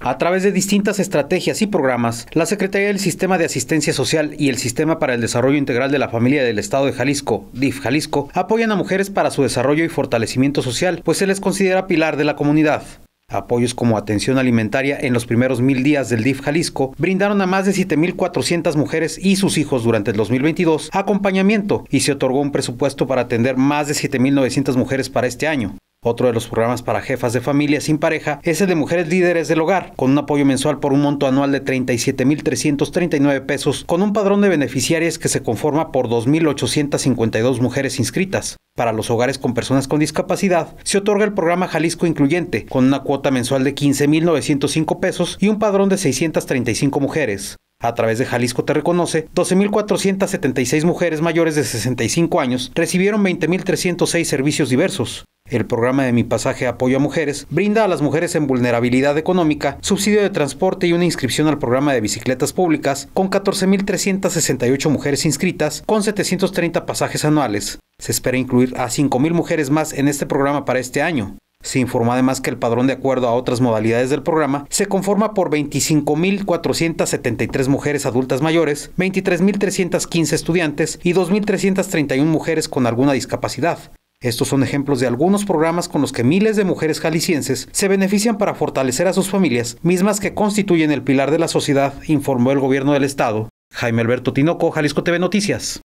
A través de distintas estrategias y programas, la Secretaría del Sistema de Asistencia Social y el Sistema para el Desarrollo Integral de la Familia del Estado de Jalisco, DIF Jalisco, apoyan a mujeres para su desarrollo y fortalecimiento social, pues se les considera pilar de la comunidad. Apoyos como atención alimentaria en los primeros mil días del DIF Jalisco brindaron a más de 7.400 mujeres y sus hijos durante el 2022 acompañamiento y se otorgó un presupuesto para atender más de 7.900 mujeres para este año. Otro de los programas para jefas de familia sin pareja es el de mujeres líderes del hogar, con un apoyo mensual por un monto anual de 37.339 pesos, con un padrón de beneficiarias que se conforma por 2.852 mujeres inscritas. Para los hogares con personas con discapacidad, se otorga el programa Jalisco Incluyente, con una cuota mensual de 15.905 pesos y un padrón de 635 mujeres. A través de Jalisco Te Reconoce, 12.476 mujeres mayores de 65 años recibieron 20.306 servicios diversos. El programa de Mi Pasaje Apoyo a Mujeres brinda a las mujeres en vulnerabilidad económica subsidio de transporte y una inscripción al programa de bicicletas públicas con 14.368 mujeres inscritas con 730 pasajes anuales. Se espera incluir a 5.000 mujeres más en este programa para este año. Se informa además que el padrón de acuerdo a otras modalidades del programa se conforma por 25.473 mujeres adultas mayores, 23.315 estudiantes y 2.331 mujeres con alguna discapacidad. Estos son ejemplos de algunos programas con los que miles de mujeres jaliscienses se benefician para fortalecer a sus familias, mismas que constituyen el pilar de la sociedad, informó el gobierno del estado. Jaime Alberto Tinoco, Jalisco TV Noticias.